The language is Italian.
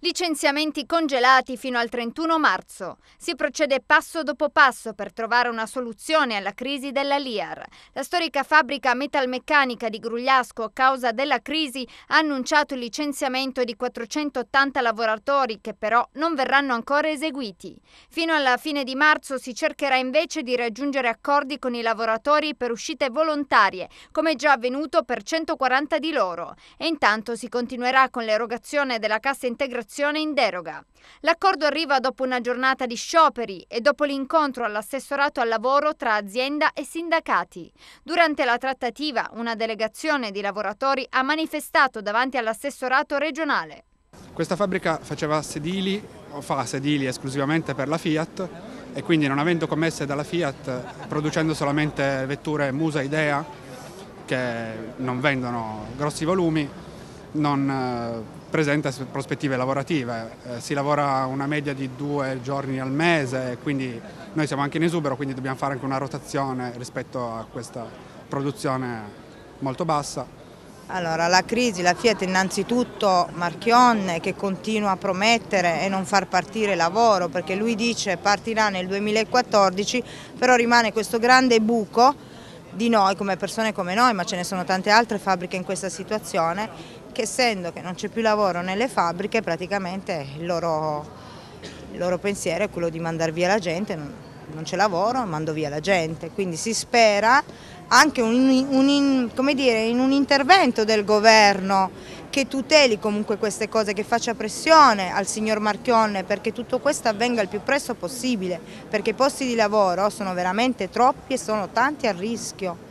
Licenziamenti congelati fino al 31 marzo. Si procede passo dopo passo per trovare una soluzione alla crisi della Liar. La storica fabbrica metalmeccanica di Grugliasco, a causa della crisi, ha annunciato il licenziamento di 480 lavoratori che però non verranno ancora eseguiti. Fino alla fine di marzo si cercherà invece di raggiungere accordi con i lavoratori per uscite volontarie, come già avvenuto per 140 di loro. E intanto si continuerà con l'erogazione della cassa integrazione assicurazione in deroga. L'accordo arriva dopo una giornata di scioperi e dopo l'incontro all'assessorato al lavoro tra azienda e sindacati. Durante la trattativa una delegazione di lavoratori ha manifestato davanti all'assessorato regionale. Questa fabbrica faceva sedili o fa sedili esclusivamente per la Fiat e quindi non avendo commesse dalla Fiat, producendo solamente vetture Musa Idea che non vendono grossi volumi, non eh, presenta prospettive lavorative. Eh, si lavora una media di due giorni al mese, quindi noi siamo anche in esubero, quindi dobbiamo fare anche una rotazione rispetto a questa produzione molto bassa. Allora, la crisi, la Fiat innanzitutto Marchionne che continua a promettere e non far partire lavoro perché lui dice partirà nel 2014, però rimane questo grande buco di noi come persone come noi, ma ce ne sono tante altre fabbriche in questa situazione che essendo che non c'è più lavoro nelle fabbriche praticamente il loro, il loro pensiero è quello di mandare via la gente, non c'è lavoro, mando via la gente, quindi si spera anche un, un, un, dire, in un intervento del governo che tuteli comunque queste cose, che faccia pressione al signor Marchionne perché tutto questo avvenga il più presto possibile, perché i posti di lavoro sono veramente troppi e sono tanti a rischio.